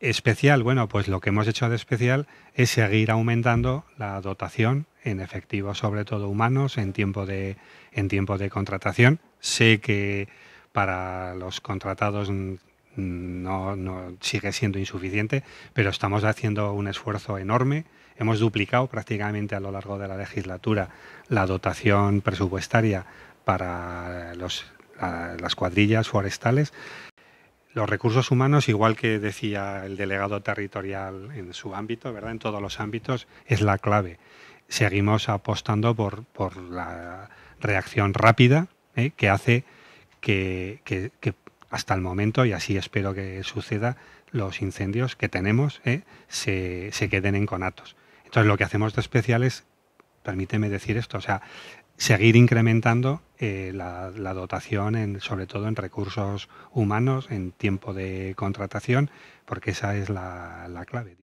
Especial, bueno, pues lo que hemos hecho de especial es seguir aumentando la dotación en efectivo, sobre todo humanos, en tiempo de, en tiempo de contratación. Sé que para los contratados no, sigue siendo insuficiente, pero estamos haciendo un esfuerzo enorme. Hemos duplicado prácticamente a lo largo de la legislatura la dotación presupuestaria para las cuadrillas forestales los recursos humanos, igual que decía el delegado territorial en su ámbito, ¿verdad? En todos los ámbitos, es la clave. Seguimos apostando por, por la reacción rápida ¿eh? que hace que, hasta el momento, y así espero que suceda, los incendios que tenemos ¿eh? se, se queden en conatos. Entonces lo que hacemos de especial es, permíteme decir esto, o sea, seguir incrementando eh, la, dotación, en, sobre todo en recursos humanos, en tiempo de contratación, porque esa es la clave.